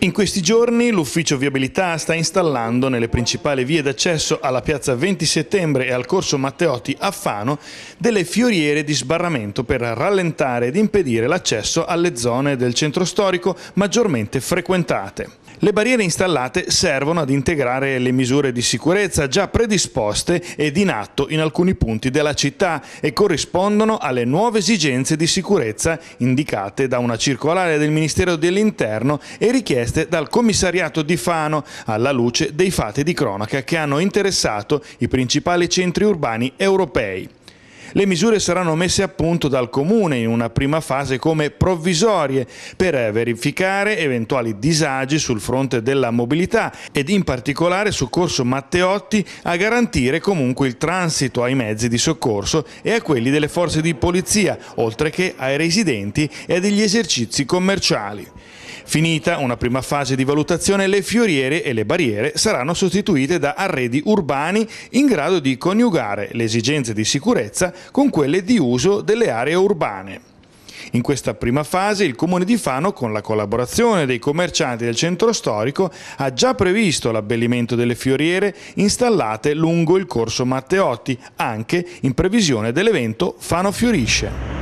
In questi giorni l'ufficio viabilità sta installando nelle principali vie d'accesso alla piazza 20 settembre e al corso Matteotti a Fano delle fioriere di sbarramento per rallentare ed impedire l'accesso alle zone del centro storico maggiormente frequentate. Le barriere installate servono ad integrare le misure di sicurezza già predisposte ed in atto in alcuni punti della città e corrispondono alle nuove esigenze di sicurezza indicate da una circolare del Ministero dell'Interno e richieste richieste dal commissariato di Fano alla luce dei fatti di cronaca che hanno interessato i principali centri urbani europei. Le misure saranno messe a punto dal Comune in una prima fase come provvisorie per verificare eventuali disagi sul fronte della mobilità ed in particolare su Corso Matteotti a garantire comunque il transito ai mezzi di soccorso e a quelli delle forze di polizia, oltre che ai residenti e agli esercizi commerciali. Finita una prima fase di valutazione, le fioriere e le barriere saranno sostituite da arredi urbani in grado di coniugare le esigenze di sicurezza con quelle di uso delle aree urbane. In questa prima fase il Comune di Fano, con la collaborazione dei commercianti del centro storico, ha già previsto l'abbellimento delle fioriere installate lungo il corso Matteotti, anche in previsione dell'evento Fano Fiorisce.